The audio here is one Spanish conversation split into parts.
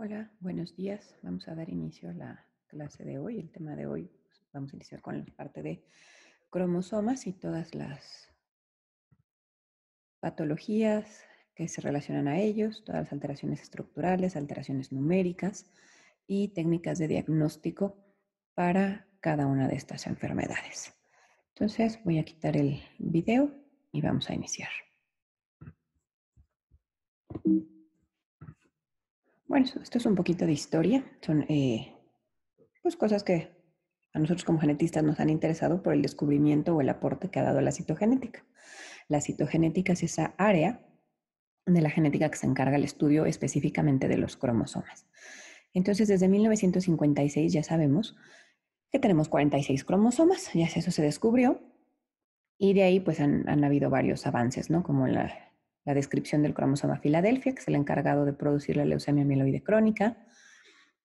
Hola, buenos días. Vamos a dar inicio a la clase de hoy. El tema de hoy, pues, vamos a iniciar con la parte de cromosomas y todas las patologías que se relacionan a ellos, todas las alteraciones estructurales, alteraciones numéricas y técnicas de diagnóstico para cada una de estas enfermedades. Entonces voy a quitar el video y vamos a iniciar. Bueno, esto es un poquito de historia. Son eh, pues cosas que a nosotros como genetistas nos han interesado por el descubrimiento o el aporte que ha dado la citogenética. La citogenética es esa área de la genética que se encarga el estudio específicamente de los cromosomas. Entonces, desde 1956 ya sabemos que tenemos 46 cromosomas, ya eso se descubrió, y de ahí pues han, han habido varios avances, ¿no? Como la, la descripción del cromosoma Filadelfia, que es el encargado de producir la leucemia mieloide crónica,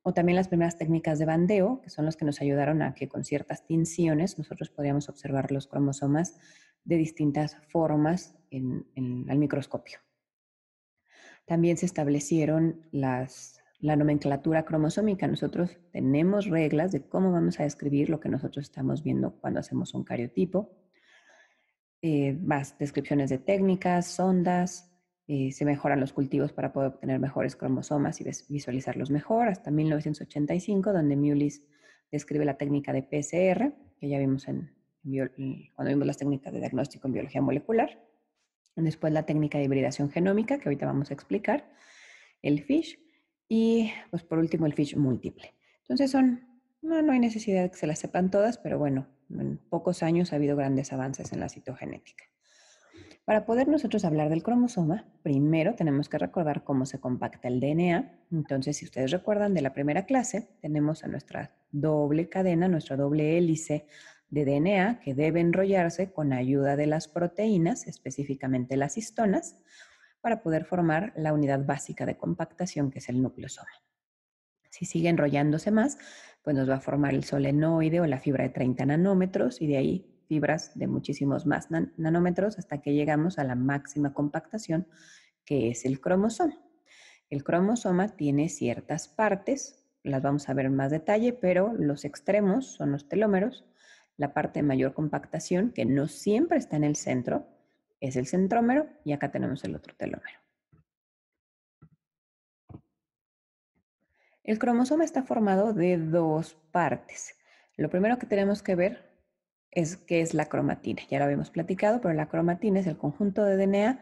o también las primeras técnicas de bandeo, que son las que nos ayudaron a que con ciertas tinciones nosotros podíamos observar los cromosomas de distintas formas en, al microscopio. También se establecieron la nomenclatura cromosómica. Nosotros tenemos reglas de cómo vamos a describir lo que nosotros estamos viendo cuando hacemos un cariotipo. Eh, más descripciones de técnicas, sondas, eh, se mejoran los cultivos para poder obtener mejores cromosomas y visualizarlos mejor, hasta 1985, donde Mullis describe la técnica de PCR, que ya vimos en, cuando vimos las técnicas de diagnóstico en biología molecular. Después la técnica de hibridación genómica, que ahorita vamos a explicar, el FISH, y pues por último el FISH múltiple. Entonces son, no, no hay necesidad de que se las sepan todas, pero bueno, en pocos años ha habido grandes avances en la citogenética. Para poder nosotros hablar del cromosoma, primero tenemos que recordar cómo se compacta el DNA. Entonces, si ustedes recuerdan de la primera clase, tenemos a nuestra doble cadena, nuestra doble hélice de DNA que debe enrollarse con ayuda de las proteínas, específicamente las histonas, para poder formar la unidad básica de compactación que es el nucleosoma. Si sigue enrollándose más, pues nos va a formar el solenoide o la fibra de 30 nanómetros y de ahí fibras de muchísimos más nanómetros hasta que llegamos a la máxima compactación que es el cromosoma. El cromosoma tiene ciertas partes, las vamos a ver en más detalle, pero los extremos son los telómeros, la parte de mayor compactación que no siempre está en el centro es el centrómero y acá tenemos el otro telómero. El cromosoma está formado de dos partes. Lo primero que tenemos que ver es qué es la cromatina. Ya lo habíamos platicado, pero la cromatina es el conjunto de DNA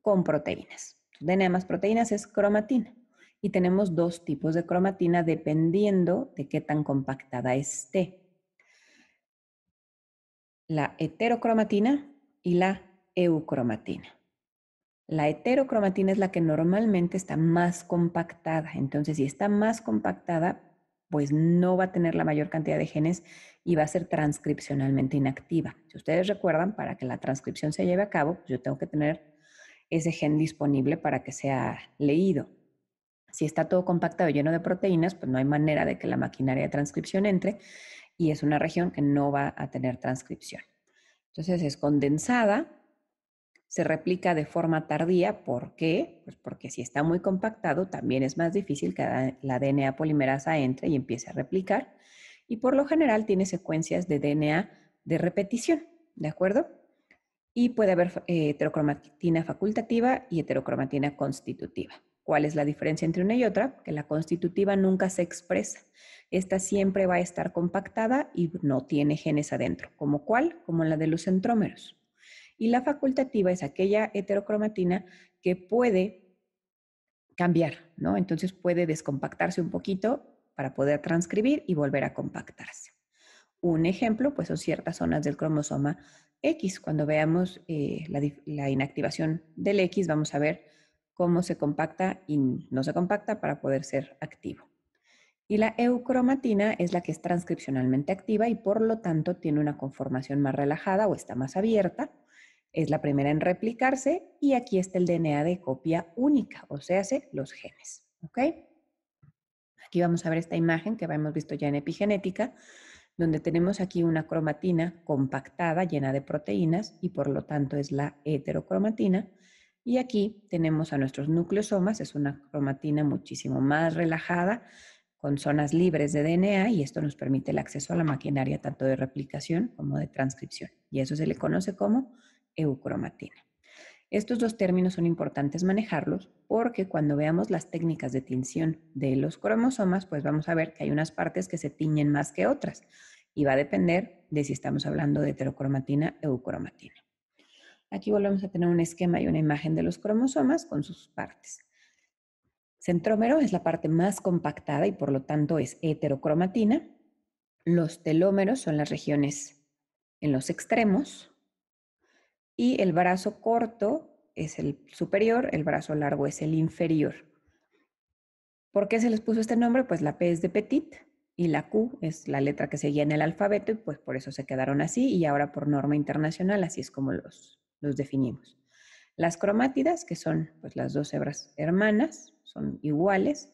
con proteínas. DNA más proteínas es cromatina. Y tenemos dos tipos de cromatina dependiendo de qué tan compactada esté. La heterocromatina y la eucromatina. La heterocromatina es la que normalmente está más compactada. Entonces, si está más compactada, pues no va a tener la mayor cantidad de genes y va a ser transcripcionalmente inactiva. Si ustedes recuerdan, para que la transcripción se lleve a cabo, pues yo tengo que tener ese gen disponible para que sea leído. Si está todo compactado, y lleno de proteínas, pues no hay manera de que la maquinaria de transcripción entre y es una región que no va a tener transcripción. Entonces es condensada, se replica de forma tardía. ¿Por qué? Pues porque si está muy compactado, también es más difícil que la DNA polimerasa entre y empiece a replicar. Y por lo general tiene secuencias de DNA de repetición, ¿de acuerdo? Y puede haber eh, heterocromatina facultativa y heterocromatina constitutiva. ¿Cuál es la diferencia entre una y otra? Que la constitutiva nunca se expresa. Esta siempre va a estar compactada y no tiene genes adentro. ¿Como cuál? Como la de los centrómeros y la facultativa es aquella heterocromatina que puede cambiar, ¿no? Entonces puede descompactarse un poquito para poder transcribir y volver a compactarse. Un ejemplo, pues son ciertas zonas del cromosoma X. Cuando veamos eh, la, la, inactivación del X, vamos a ver cómo se compacta y no se compacta para poder ser activo. Y la eucromatina es la que es transcripcionalmente activa y por lo tanto tiene una conformación más relajada o está más abierta es la primera en replicarse y aquí está el DNA de copia única, o sea, los genes. ¿Ok? Aquí vamos a ver esta imagen que hemos visto ya en epigenética, donde tenemos aquí una cromatina compactada llena de proteínas y por lo tanto es la heterocromatina. Y aquí tenemos a nuestros nucleosomas, es una cromatina muchísimo más relajada, con zonas libres de DNA y esto nos permite el acceso a la maquinaria tanto de replicación como de transcripción. Y eso se le conoce como eucromatina. Estos dos términos son importantes manejarlos porque cuando veamos las técnicas de tinción de los cromosomas, pues vamos a ver que hay unas partes que se tiñen más que otras y va a depender de si estamos hablando de heterocromatina o eucromatina. Aquí volvemos a tener un esquema y una imagen de los cromosomas con sus partes. Centrómero es la parte más compactada y por lo tanto es heterocromatina. Los telómeros son las regiones en los extremos y el brazo corto es el superior, el brazo largo es el inferior. ¿Por qué se les puso este nombre? Pues la P es de petit y la Q es la letra que seguía en el alfabeto y pues por eso se quedaron así y ahora por norma internacional así es como los, los definimos. Las cromátidas, que son pues, las dos hebras hermanas, son iguales.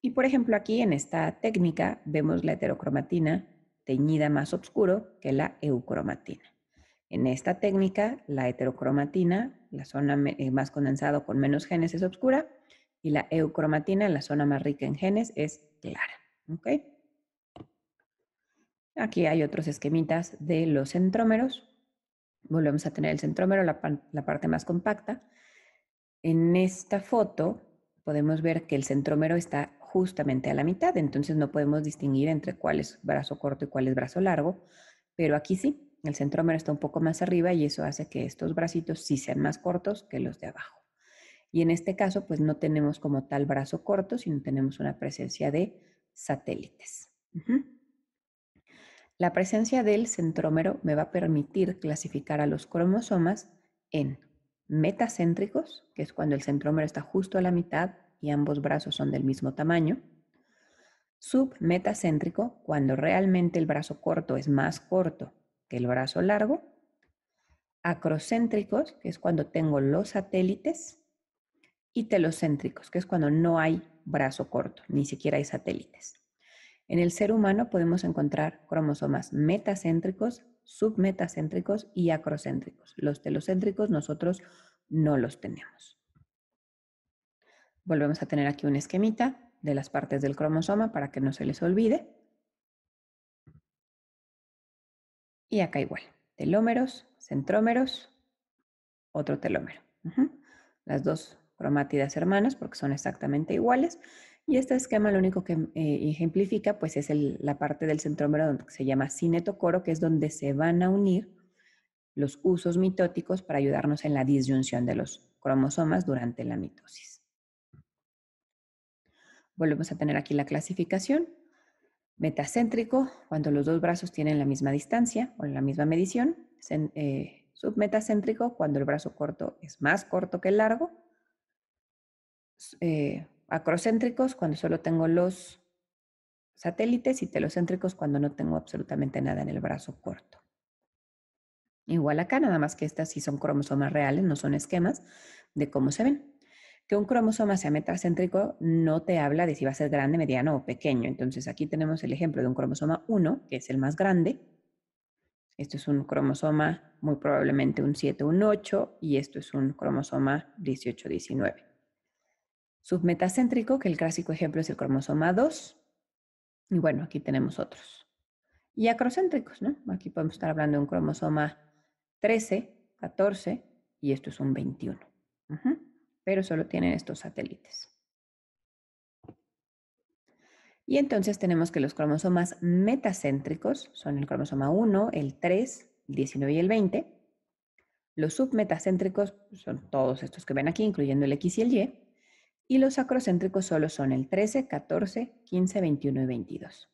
Y por ejemplo aquí en esta técnica vemos la heterocromatina teñida más oscuro que la eucromatina. En esta técnica, la heterocromatina, la zona eh, más condensada con menos genes, es oscura y la eucromatina, la zona más rica en genes, es clara. Aquí hay otros esquemitas de los centrómeros. Volvemos a tener el centrómero, la, la parte más compacta. En esta foto podemos ver que el centrómero está justamente a la mitad, entonces no podemos distinguir entre cuál es brazo corto y cuál es brazo largo, pero aquí sí, el centrómero está un poco más arriba y eso hace que estos bracitos sí sean más cortos que los de abajo. Y en este caso, pues no tenemos como tal brazo corto, sino tenemos una presencia de satélites. La presencia del centrómero me va a permitir clasificar a los cromosomas en metacéntricos, que es cuando el centrómero está justo a la mitad y ambos brazos son del mismo tamaño. Submetacéntrico, cuando realmente el brazo corto es más corto que el brazo largo, acrocéntricos, que es cuando tengo los satélites, y telocéntricos, que es cuando no hay brazo corto, ni siquiera hay satélites. En el ser humano podemos encontrar cromosomas metacéntricos, submetacéntricos y acrocéntricos. Los telocéntricos nosotros no los tenemos. Volvemos a tener aquí un esquemita de las partes del cromosoma para que no se les olvide. Y acá igual, telómeros, centrómeros, otro telómero. Las dos cromátidas hermanas porque son exactamente iguales. Y este esquema lo único que eh, ejemplifica pues es la parte del centrómero donde se llama cinetocoro, que es donde se van a unir los usos mitóticos para ayudarnos en la disyunción de los cromosomas durante la mitosis. Volvemos a tener aquí la clasificación. Metacéntrico, cuando los dos brazos tienen la misma distancia o la misma medición. Eh, submetacéntrico, cuando el brazo corto es más corto que el largo. Eh, acrocéntricos, cuando solo tengo los satélites. Y telocéntricos, cuando no tengo absolutamente nada en el brazo corto. Igual acá, nada más que estas sí son cromosomas reales, no son esquemas de cómo se ven. Que un cromosoma sea metacéntrico no te habla de si va a ser grande, mediano o pequeño. Entonces aquí tenemos el ejemplo de un cromosoma 1, que es el más grande. Esto es un cromosoma, muy probablemente un 7, un 8, y esto es un cromosoma 18, 19. Submetacéntrico, que el clásico ejemplo es el cromosoma 2. Y bueno, aquí tenemos otros. Y acrocéntricos, ¿no? Aquí podemos estar hablando de un cromosoma 13, 14, y esto es un 21 pero solo tienen estos satélites. Y entonces tenemos que los cromosomas metacéntricos son el cromosoma 1, el 3, el 19 y el 20. Los submetacéntricos son todos estos que ven aquí, incluyendo el X y el Y. Y los acrocéntricos solo son el 13, 14, 15, 21 y 22.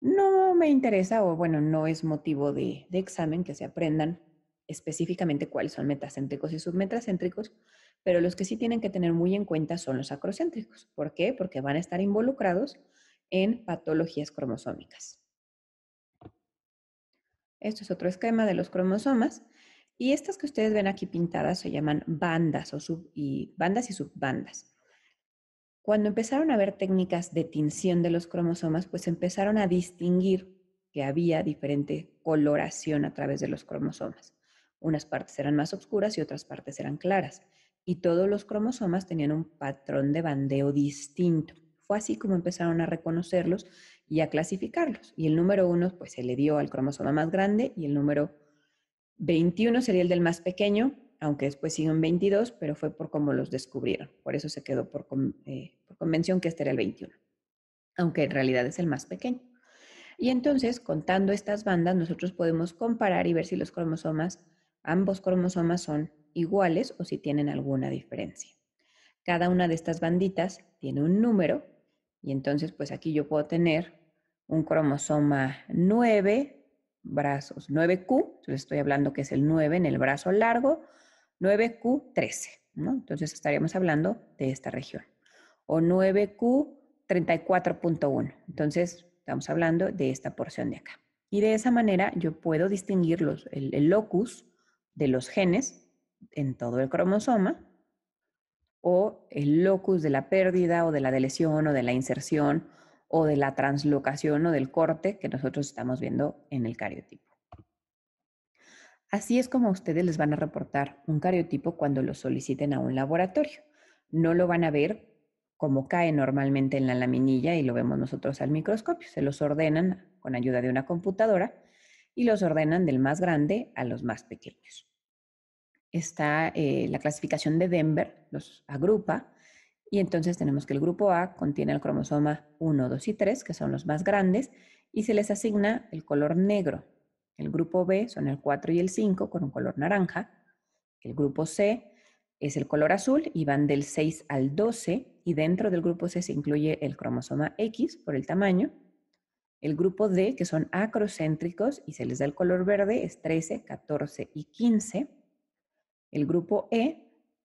No me interesa, o bueno, no es motivo de, de examen que se aprendan específicamente cuáles son metacéntricos y submetacéntricos, pero los que sí tienen que tener muy en cuenta son los acrocéntricos. ¿Por qué? Porque van a estar involucrados en patologías cromosómicas. Esto es otro esquema de los cromosomas. Y estas que ustedes ven aquí pintadas se llaman bandas o y bandas y subbandas. Cuando empezaron a ver técnicas de tinción de los cromosomas, pues empezaron a distinguir que había diferente coloración a través de los cromosomas. Unas partes eran más oscuras y otras partes eran claras y todos los cromosomas tenían un patrón de bandeo distinto. Fue así como empezaron a reconocerlos y a clasificarlos. Y el número uno, pues se le dio al cromosoma más grande y el número 21 sería el del más pequeño, aunque después siguen 22, pero fue por cómo los descubrieron. Por eso se quedó por, eh, por convención que este era el 21, aunque en realidad es el más pequeño. Y entonces, contando estas bandas, nosotros podemos comparar y ver si los cromosomas, ambos cromosomas son iguales o si tienen alguna diferencia. Cada una de estas banditas tiene un número y entonces pues aquí yo puedo tener un cromosoma 9, brazos 9Q, entonces estoy hablando que es el 9 en el brazo largo, 9Q13, 13 Entonces estaríamos hablando de esta región. O 9Q34.1, entonces estamos hablando de esta porción de acá. Y de esa manera yo puedo distinguir el locus de los genes en todo el cromosoma o el locus de la pérdida o de la deleción o de la inserción o de la translocación o del corte que nosotros estamos viendo en el cariotipo. Así es como ustedes les van a reportar un cariotipo cuando lo soliciten a un laboratorio. No lo van a ver como cae normalmente en la laminilla y lo vemos nosotros al microscopio. Se los ordenan con ayuda de una computadora y los ordenan del más grande a los más pequeños está eh, la clasificación de Denver, los agrupa, y entonces tenemos que el grupo A contiene el cromosoma 1, 2 y 3, que son los más grandes, y se les asigna el color negro. El grupo B son el 4 y el 5 con un color naranja. El grupo C es el color azul y van del 6 al 12 y dentro del grupo C se incluye el cromosoma X por el tamaño. El grupo D, que son acrocéntricos y se les da el color verde, es 13, 14 y 15. El grupo E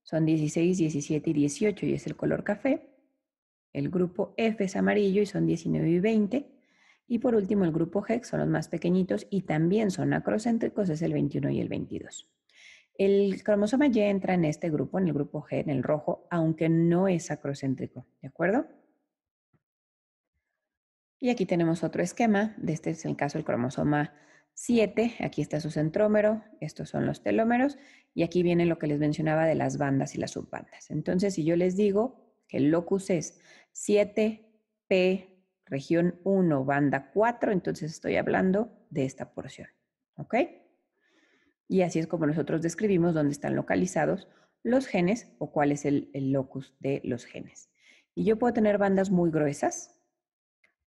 son 16, 17 y 18 y es el color café. El grupo F es amarillo y son 19 y 20. Y por último, el grupo G son los más pequeñitos y también son acrocéntricos, es el 21 y el 22. El cromosoma Y entra en este grupo, en el grupo G, en el rojo, aunque no es acrocéntrico, ¿de acuerdo? Y aquí tenemos otro esquema, de este es el caso del cromosoma 7, aquí está su centrómero, estos son los telómeros, y aquí viene lo que les mencionaba de las bandas y las subbandas. Entonces, si yo les digo que el locus es 7P región 1, banda 4, entonces estoy hablando de esta porción, ¿ok? Y así es como nosotros describimos dónde están localizados los genes o cuál es el locus de los genes. Y yo puedo tener bandas muy gruesas,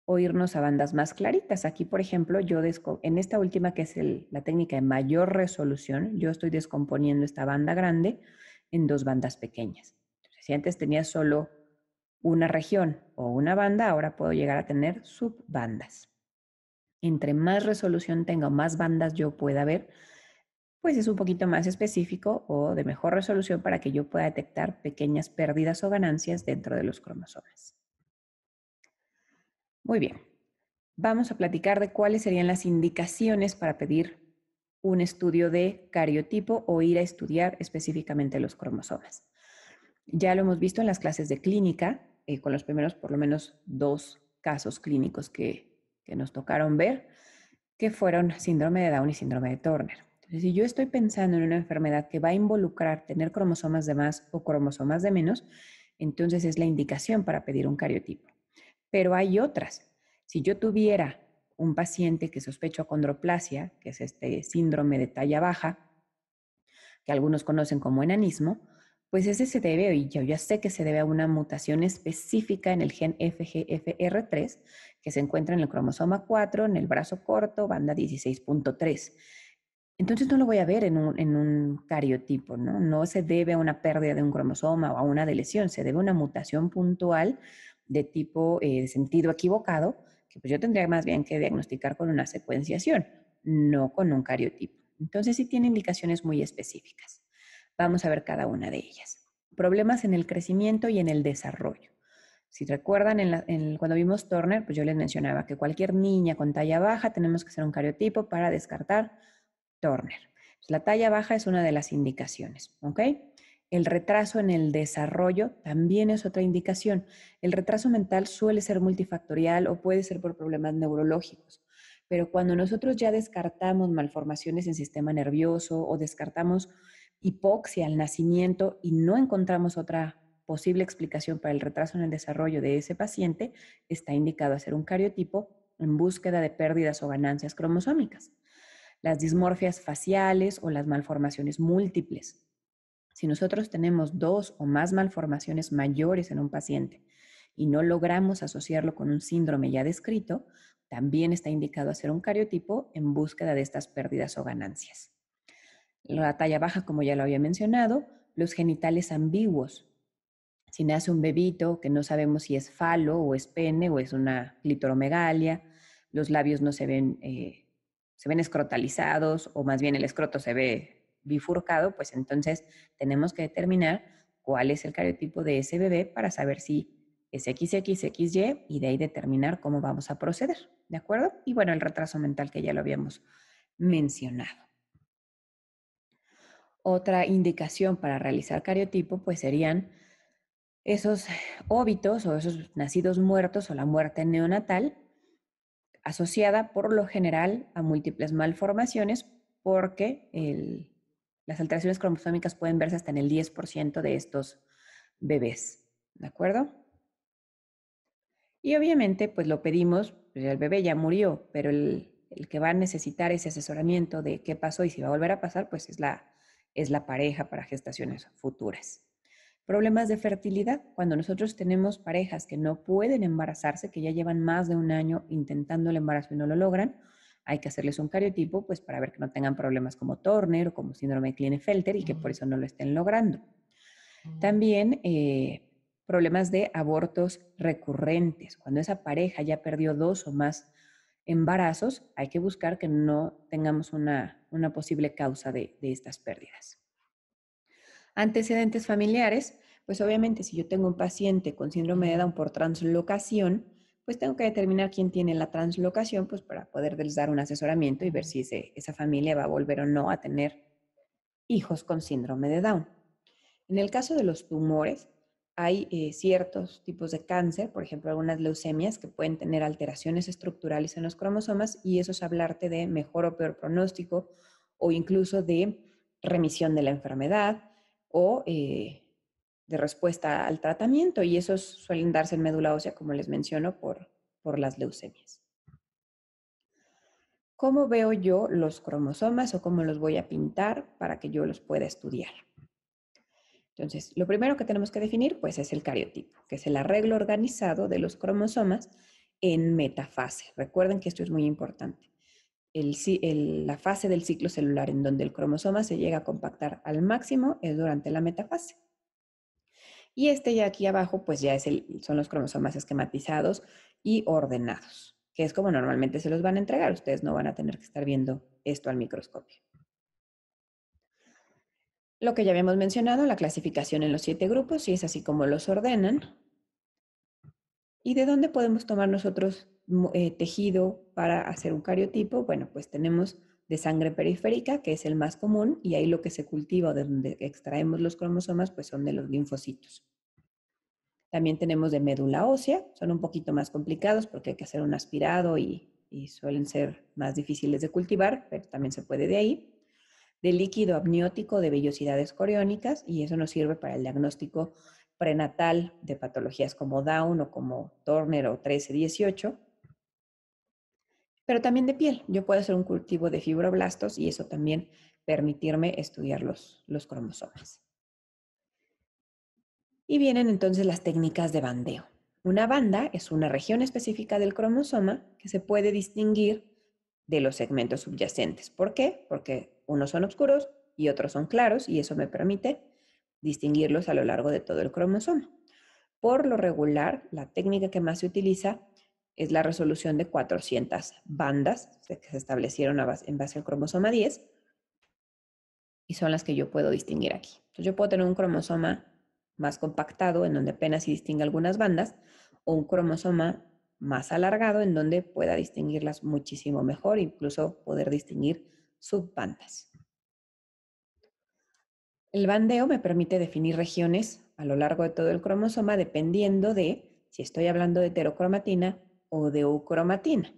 o irnos a bandas más claritas. Aquí, por ejemplo, yo en esta última, que es la técnica de mayor resolución, yo estoy descomponiendo esta banda grande en dos bandas pequeñas. si antes tenía solo una región o una banda, ahora puedo llegar a tener subbandas. Entre más resolución tenga, más bandas yo pueda ver, pues es un poquito más específico o de mejor resolución para que yo pueda detectar pequeñas pérdidas o ganancias dentro de los cromosomas. Muy bien. Vamos a platicar de cuáles serían las indicaciones para pedir un estudio de cariotipo o ir a estudiar específicamente los cromosomas. Ya lo hemos visto en las clases de clínica, eh, con los primeros por lo menos dos casos clínicos que, que nos tocaron ver, que fueron síndrome de Down y síndrome de Turner. Entonces, si yo estoy pensando en una enfermedad que va a involucrar tener cromosomas de más o cromosomas de menos, entonces es la indicación para pedir un cariotipo pero hay otras. Si yo tuviera un paciente que sospecho acondroplasia, que es este síndrome de talla baja, que algunos conocen como enanismo, pues ese se debe, y yo ya sé que se debe a una mutación específica en el gen FGFR3, que se encuentra en el cromosoma 4, en el brazo corto, banda 16.3. Entonces no lo voy a ver en un, en cariotipo, ¿no? No se debe a una pérdida de un cromosoma o a una deleción, se debe a una mutación puntual de tipo eh, de sentido equivocado, que pues yo tendría más bien que diagnosticar con una secuenciación, no con un cariotipo. Entonces sí tiene indicaciones muy específicas. Vamos a ver cada una de ellas. Problemas en el crecimiento y en el desarrollo. Si recuerdan, cuando vimos Turner, pues yo les mencionaba que cualquier niña con talla baja tenemos que hacer un cariotipo para descartar Turner. Pues la talla baja es una de las indicaciones, ¿ok? El retraso en el desarrollo también es otra indicación. El retraso mental suele ser multifactorial o puede ser por problemas neurológicos. Pero cuando nosotros ya descartamos malformaciones en sistema nervioso o descartamos hipoxia al nacimiento y no encontramos otra posible explicación para el retraso en el desarrollo de ese paciente, está indicado hacer un cariotipo en búsqueda de pérdidas o ganancias cromosómicas. Las dismorfias faciales o las malformaciones múltiples si nosotros tenemos dos o más malformaciones mayores en un paciente y no logramos asociarlo con un síndrome ya descrito, también está indicado hacer un cariotipo en búsqueda de estas pérdidas o ganancias. La talla baja, como ya lo había mencionado, los genitales ambiguos. Si nace un bebito que no sabemos si es falo o es pene o es una clitoromegalia, los labios no se ven, eh, se ven escrotalizados o más bien el escroto se ve bifurcado, pues entonces tenemos que determinar cuál es el cariotipo de ese bebé para saber si es XXXY y de ahí determinar cómo vamos a proceder, ¿de acuerdo? Y bueno, el retraso mental que ya lo habíamos mencionado. Otra indicación para realizar cariotipo, pues serían esos óbitos o esos nacidos muertos o la muerte neonatal asociada por lo general a múltiples malformaciones porque el, las alteraciones cromosómicas pueden verse hasta en el 10% de estos bebés, ¿de acuerdo? Y obviamente, pues lo pedimos, pues, el bebé ya murió, pero el, el, que va a necesitar ese asesoramiento de qué pasó y si va a volver a pasar, pues es la, es la pareja para gestaciones futuras. Problemas de fertilidad. Cuando nosotros tenemos parejas que no pueden embarazarse, que ya llevan más de un año intentando el embarazo y no lo logran, hay que hacerles un cariotipo pues para ver que no tengan problemas como Turner o como síndrome de Klinefelter y que por eso no lo estén logrando. Mm. También eh, problemas de abortos recurrentes. Cuando esa pareja ya perdió dos o más embarazos, hay que buscar que no tengamos una, posible causa de, de estas pérdidas. Antecedentes familiares, pues obviamente si yo tengo un paciente con síndrome de Down por translocación, pues tengo que determinar quién tiene la translocación, pues para poderles dar un asesoramiento y ver si esa familia va a volver o no a tener hijos con síndrome de Down. En el caso de los tumores, hay eh, ciertos tipos de cáncer, por ejemplo, algunas leucemias que pueden tener alteraciones estructurales en los cromosomas y eso es hablarte de mejor o peor pronóstico o incluso de remisión de la enfermedad o eh, de respuesta al tratamiento y esos suelen darse en médula ósea, como les menciono, por, por las leucemias. ¿Cómo veo yo los cromosomas o cómo los voy a pintar para que yo los pueda estudiar? Entonces, lo primero que tenemos que definir pues es el cariotipo, que es el arreglo organizado de los cromosomas en metafase. Recuerden que esto es muy importante. la fase del ciclo celular en donde el cromosoma se llega a compactar al máximo es durante la metafase. Y este ya aquí abajo, pues ya es el, son los cromosomas esquematizados y ordenados, que es como normalmente se los van a entregar. Ustedes no van a tener que estar viendo esto al microscopio. Lo que ya habíamos mencionado, la clasificación en los siete grupos, y es así como los ordenan. ¿Y de dónde podemos tomar nosotros eh, tejido para hacer un cariotipo? Bueno, pues tenemos de sangre periférica, que es el más común, y ahí lo que se cultiva o de donde extraemos los cromosomas, pues son de los linfocitos. También tenemos de médula ósea, son un poquito más complicados porque hay que hacer un aspirado y, suelen ser más difíciles de cultivar, pero también se puede de ahí. De líquido amniótico de vellosidades coriónicas, y eso nos sirve para el diagnóstico prenatal de patologías como Down o como Turner o 13-18 pero también de piel. Yo puedo hacer un cultivo de fibroblastos y eso también permitirme estudiar los, cromosomas. Y vienen entonces las técnicas de bandeo. Una banda es una región específica del cromosoma que se puede distinguir de los segmentos subyacentes. ¿Por qué? Porque unos son oscuros y otros son claros y eso me permite distinguirlos a lo largo de todo el cromosoma. Por lo regular, la técnica que más se utiliza es la resolución de 400 bandas que se establecieron en base al cromosoma 10 y son las que yo puedo distinguir aquí. Entonces yo puedo tener un cromosoma más compactado en donde apenas se distingue algunas bandas o un cromosoma más alargado en donde pueda distinguirlas muchísimo mejor, incluso poder distinguir subbandas. El bandeo me permite definir regiones a lo largo de todo el cromosoma dependiendo de si estoy hablando de heterocromatina o de eucromatina.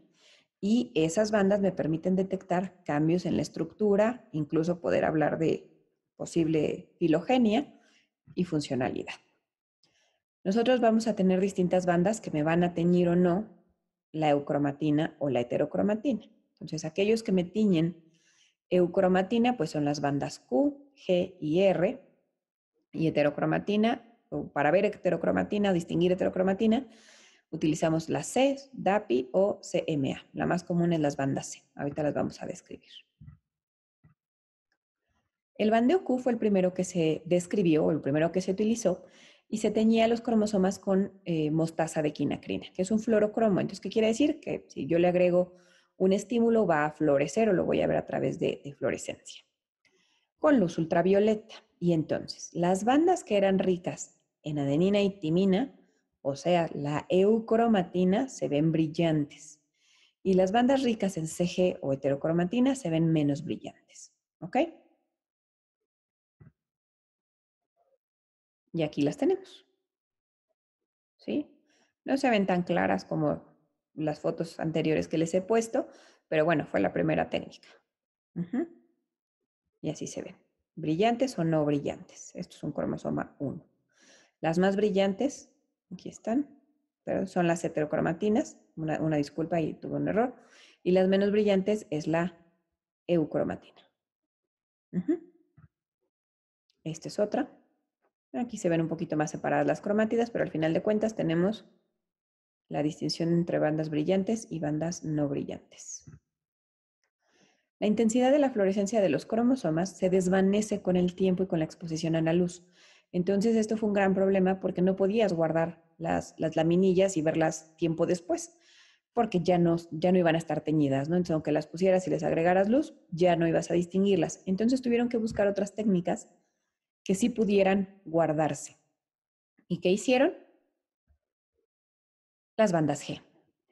Y esas bandas me permiten detectar cambios en la estructura, incluso poder hablar de posible filogenia y funcionalidad. Nosotros vamos a tener distintas bandas que me van a teñir o no la eucromatina o la heterocromatina. Entonces, aquellos que me tiñen eucromatina, pues son las bandas Q, G y R, y heterocromatina, o para ver heterocromatina, distinguir heterocromatina, utilizamos la C, DAPI o CMA. La más común es las bandas C. Ahorita las vamos a describir. El bandeo Q fue el primero que se describió, o el primero que se utilizó, y se teñía los cromosomas con eh, mostaza de quinacrina, que es un fluorocromo. Entonces, ¿qué quiere decir? Que si yo le agrego un estímulo va a florecer o lo voy a ver a través de, de fluorescencia. Con luz ultravioleta. Y entonces, las bandas que eran ricas en adenina y timina o sea, la eucromatina, se ven brillantes. Y las bandas ricas en CG o heterocromatina se ven menos brillantes. ¿Ok? Y aquí las tenemos. ¿Sí? No se ven tan claras como las fotos anteriores que les he puesto, pero bueno, fue la primera técnica. Y así se ven. Brillantes o no brillantes. Esto es un cromosoma 1. Las más brillantes Aquí están. Pero son las heterocromatinas. Una, disculpa, y tuve un error. Y las menos brillantes es la eucromatina. Esta es otra. Aquí se ven un poquito más separadas las cromátidas, pero al final de cuentas tenemos la distinción entre bandas brillantes y bandas no brillantes. La intensidad de la fluorescencia de los cromosomas se desvanece con el tiempo y con la exposición a la luz. Entonces esto fue un gran problema porque no podías guardar las, laminillas y verlas tiempo después, porque ya no, ya no iban a estar teñidas, ¿no? Entonces aunque las pusieras y les agregaras luz, ya no ibas a distinguirlas. Entonces tuvieron que buscar otras técnicas que sí pudieran guardarse. ¿Y qué hicieron? Las bandas G.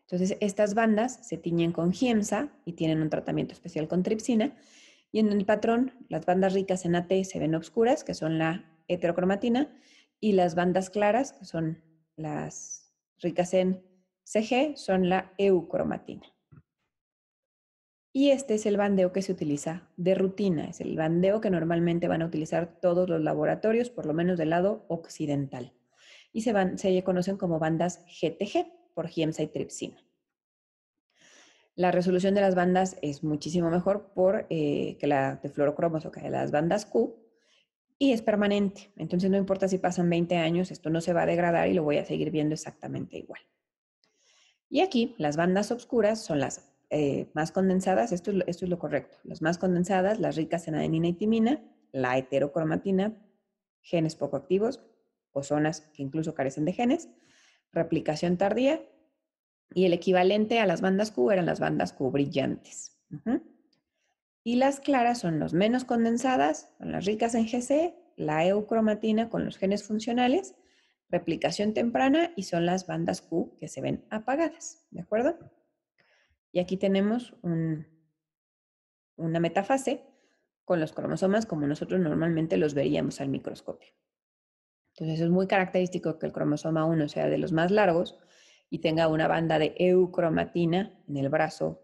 Entonces, estas bandas se tiñen con GIEMSA y tienen un tratamiento especial con tripsina. Y en el patrón, las bandas ricas en AT se ven obscuras, que son la heterocromatina, y las bandas claras, que son las ricas en CG, son la eucromatina. Y este es el bandeo que se utiliza de rutina, es el bandeo que normalmente van a utilizar todos los laboratorios, por lo menos del lado occidental. Y se, van, se conocen como bandas GTG por giemsa y tripsina. La resolución de las bandas es muchísimo mejor eh, que la de fluorocromos o que de las bandas Q, y es permanente. Entonces no importa si pasan 20 años, esto no se va a degradar y lo voy a seguir viendo exactamente igual. Y aquí las bandas oscuras son las eh, más condensadas, esto es, lo, correcto, las más condensadas, las ricas en adenina y timina, la heterocromatina, genes poco activos o zonas que incluso carecen de genes, replicación tardía y el equivalente a las bandas Q eran las bandas Q brillantes. Y las claras son los menos condensadas, son las ricas en GC, la eucromatina con los genes funcionales, replicación temprana y son las bandas Q que se ven apagadas, ¿de acuerdo? Y aquí tenemos una metafase con los cromosomas como nosotros normalmente los veríamos al microscopio. Entonces es muy característico que el cromosoma 1 sea de los más largos y tenga una banda de eucromatina en el brazo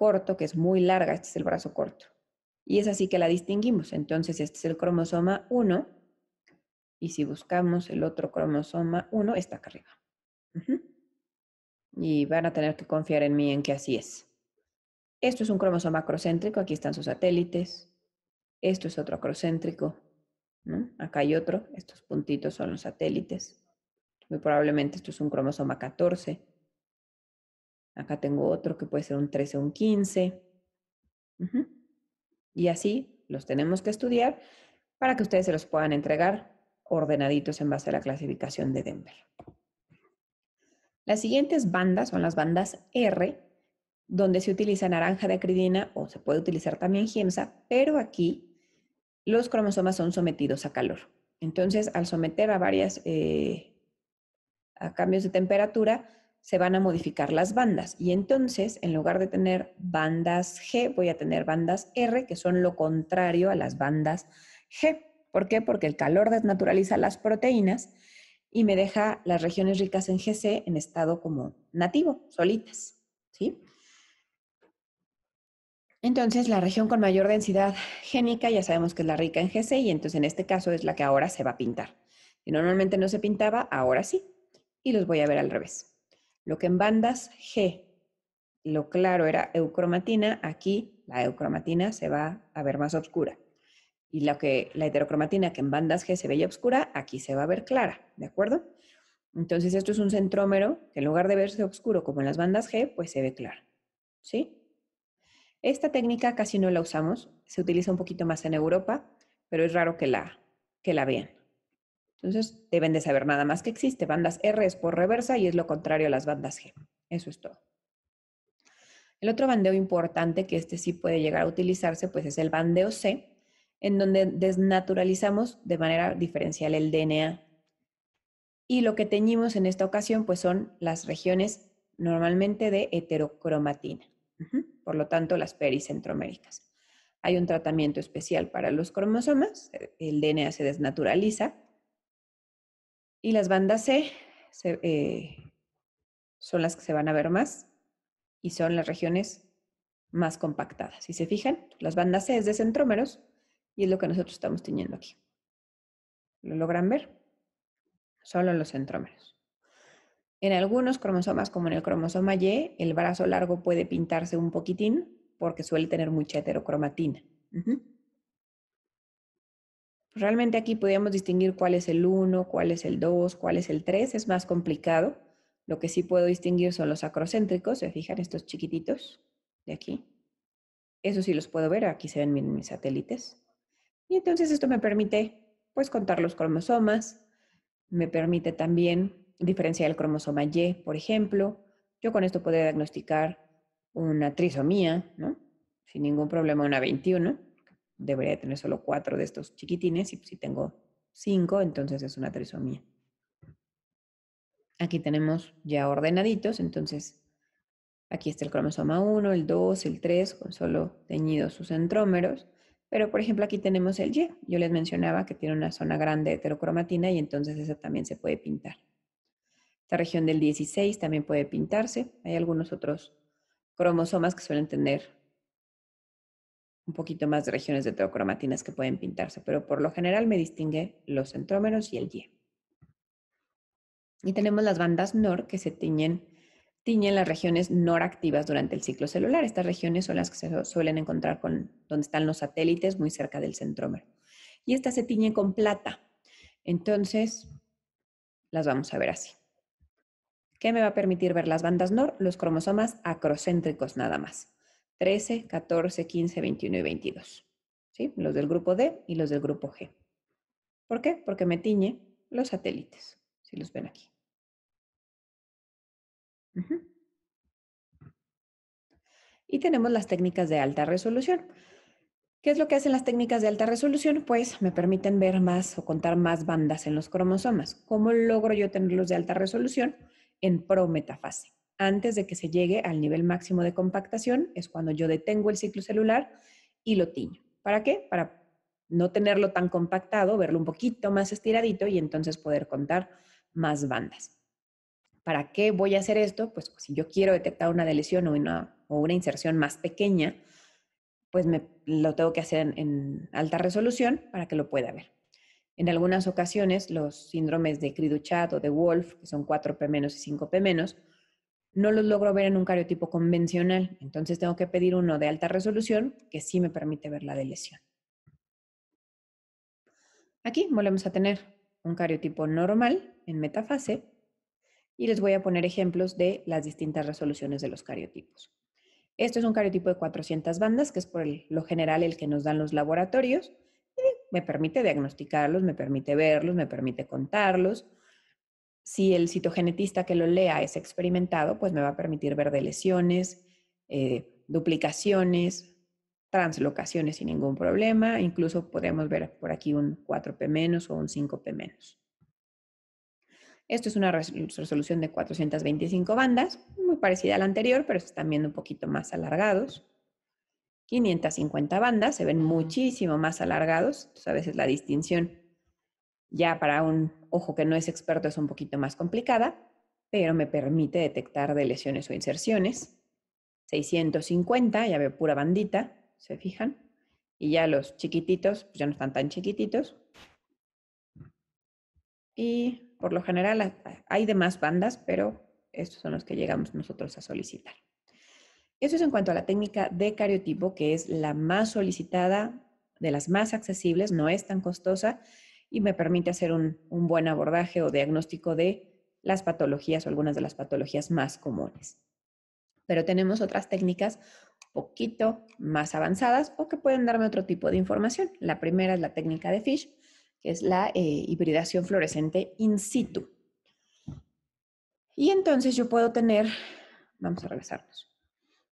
corto, que es muy larga, este es el brazo corto. Y es así que la distinguimos. Entonces, este es el cromosoma 1. Y si buscamos el otro cromosoma 1, está acá arriba. Y van a tener que confiar en mí en que así es. Esto es un cromosoma acrocéntrico, aquí están sus satélites. Esto es otro acrocéntrico. Acá hay otro, estos puntitos son los satélites. Muy probablemente esto es un cromosoma 14. Acá tengo otro que puede ser un 13 o un 15. Y así los tenemos que estudiar para que ustedes se los puedan entregar ordenaditos en base a la clasificación de Denver. Las siguientes bandas son las bandas R, donde se utiliza naranja de acridina o se puede utilizar también GIEMSA, pero aquí los cromosomas son sometidos a calor. Entonces, al someter a varias, eh, a cambios de temperatura, se van a modificar las bandas y entonces en lugar de tener bandas G, voy a tener bandas R, que son lo contrario a las bandas G. ¿Por qué? Porque el calor desnaturaliza las proteínas y me deja las regiones ricas en GC en estado como nativo, solitas. ¿sí? Entonces, la región con mayor densidad génica ya sabemos que es la rica en GC y entonces en este caso es la que ahora se va a pintar. Si normalmente no se pintaba, ahora sí. Y los voy a ver al revés. Lo que en bandas G, lo claro era eucromatina, aquí la eucromatina se va a ver más oscura. Y lo que, la heterocromatina que en bandas G se veía oscura, aquí se va a ver clara, ¿de acuerdo? Entonces esto es un centrómero que en lugar de verse oscuro como en las bandas G, pues se ve claro, ¿sí? Esta técnica casi no la usamos, se utiliza un poquito más en Europa, pero es raro que la, que la vean. Entonces, deben de saber nada más que existe. Bandas R es por reversa y es lo contrario a las bandas G. Eso es todo. El otro bandeo importante que este sí puede llegar a utilizarse, pues es el bandeo C, en donde desnaturalizamos de manera diferencial el DNA. Y lo que teñimos en esta ocasión, pues son las regiones normalmente de heterocromatina, por lo tanto las pericentroméricas. Hay un tratamiento especial para los cromosomas, el DNA se desnaturaliza y las bandas C eh, son las que se van a ver más y son las regiones más compactadas. Si se fijan, las bandas C es de centrómeros y es lo que nosotros estamos teniendo aquí. ¿Lo logran ver? Solo los centrómeros. En algunos cromosomas, como en el cromosoma Y, el brazo largo puede pintarse un poquitín porque suele tener mucha heterocromatina. Realmente aquí podríamos distinguir cuál es el 1, cuál es el 2, cuál es el 3, es más complicado. Lo que sí puedo distinguir son los acrocéntricos, se fijan estos chiquititos de aquí. Eso sí los puedo ver, aquí se ven mis satélites. Y entonces esto me permite pues contar los cromosomas, me permite también diferenciar el cromosoma Y, por ejemplo. Yo con esto podría diagnosticar una trisomía, ¿no? Sin ningún problema, una 21 debería tener solo cuatro de estos chiquitines y pues, si tengo cinco, entonces es una trisomía. Aquí tenemos ya ordenaditos, entonces aquí está el cromosoma 1, el 2, el 3, con solo teñidos sus centrómeros. Pero, por ejemplo, aquí tenemos el Y. Yo les mencionaba que tiene una zona grande de heterocromatina y entonces esa también se puede pintar. Esta región del 16 también puede pintarse. Hay algunos otros cromosomas que suelen tener un poquito más de regiones de teocromatinas que pueden pintarse, pero por lo general me distingue los centrómeros y el Y. Y tenemos las bandas NOR que se tiñen, tiñen las regiones NOR activas durante el ciclo celular. Estas regiones son las que se suelen encontrar con donde están los satélites muy cerca del centrómero. Y estas se tiñen con plata. Entonces, las vamos a ver así. ¿Qué me va a permitir ver las bandas NOR? Los cromosomas acrocéntricos nada más. 13, 14, 15, 21 y 22. ¿Sí? Los del grupo D y los del grupo G. ¿Por qué? Porque me tiñe los satélites, si los ven aquí. Y tenemos las técnicas de alta resolución. ¿Qué es lo que hacen las técnicas de alta resolución? Pues me permiten ver más o contar más bandas en los cromosomas. ¿Cómo logro yo tenerlos de alta resolución? En prometafase antes de que se llegue al nivel máximo de compactación, es cuando yo detengo el ciclo celular y lo tiño. ¿Para qué? Para no tenerlo tan compactado, verlo un poquito más estiradito y entonces poder contar más bandas. ¿Para qué voy a hacer esto? Pues, si yo quiero detectar una deleción o una, o una inserción más pequeña, pues me, lo tengo que hacer en, en, alta resolución para que lo pueda ver. En algunas ocasiones, los síndromes de Criduchat o de Wolf, que son 4P- y 5P-, no los logro ver en un cariotipo convencional. Entonces tengo que pedir uno de alta resolución que sí me permite ver la deleción. Aquí volvemos a tener un cariotipo normal en metafase y les voy a poner ejemplos de las distintas resoluciones de los cariotipos. Esto es un cariotipo de 400 bandas, que es por lo general el que nos dan los laboratorios. Y me permite diagnosticarlos, me permite verlos, me permite contarlos, si el citogenetista que lo lea es experimentado, pues me va a permitir ver de lesiones, eh, duplicaciones, translocaciones sin ningún problema. Incluso podemos ver por aquí un 4P menos o un 5P menos. Esto es una resolución de 425 bandas, muy parecida a la anterior, pero se están viendo un poquito más alargados. 550 bandas, se ven muchísimo más alargados. Entonces, a veces la distinción ya para un ojo que no es experto es un poquito más complicada, pero me permite detectar de lesiones o inserciones. 650, ya veo pura bandita, ¿se fijan? Y ya los chiquititos, pues ya no están tan chiquititos. Y por lo general hay demás bandas, pero estos son los que llegamos nosotros a solicitar. Eso es en cuanto a la técnica de cariotipo, que es la más solicitada, de las más accesibles, no es tan costosa y me permite hacer un, buen abordaje o diagnóstico de las patologías o algunas de las patologías más comunes. Pero tenemos otras técnicas poquito más avanzadas o que pueden darme otro tipo de información. La primera es la técnica de Fish, que es la eh, hibridación fluorescente in situ. Y entonces yo puedo tener, vamos a regresarnos.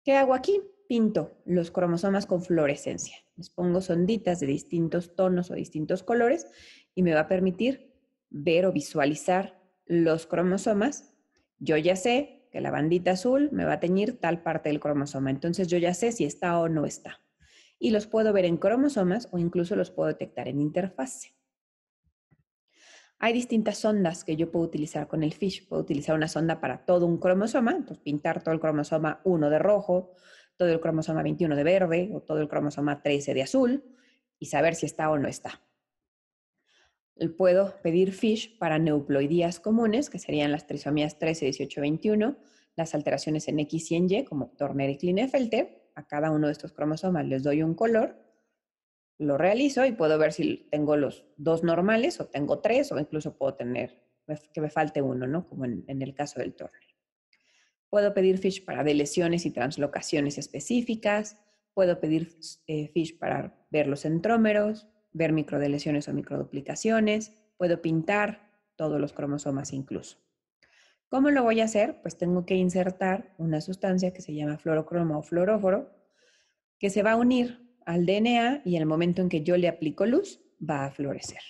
¿Qué hago aquí? Pinto los cromosomas con fluorescencia. Les pongo sonditas de distintos tonos o distintos colores y me va a permitir ver o visualizar los cromosomas. Yo ya sé que la bandita azul me va a teñir tal parte del cromosoma, entonces yo ya sé si está o no está. Y los puedo ver en cromosomas o incluso los puedo detectar en interfase. Hay distintas sondas que yo puedo utilizar con el FISH. Puedo utilizar una sonda para todo un cromosoma, entonces pintar todo el cromosoma 1 de rojo, todo el cromosoma 21 de verde o todo el cromosoma 13 de azul y saber si está o no está. Puedo pedir FISH para neuploidías comunes, que serían las trisomías 13, 18, 21, las alteraciones en X y en Y, como Turner y Klinefelter. A cada uno de estos cromosomas les doy un color, lo realizo y puedo ver si tengo los dos normales o tengo tres o incluso puedo tener que me falte uno, ¿no? Como en, el caso del Turner. Puedo pedir FISH para deleciones y translocaciones específicas. Puedo pedir eh, FISH para ver los centrómeros ver microdelesiones o microduplicaciones, puedo pintar todos los cromosomas incluso. ¿Cómo lo voy a hacer? Pues tengo que insertar una sustancia que se llama fluorocromo o fluoróforo, que se va a unir al DNA y en el momento en que yo le aplico luz, va a florecer.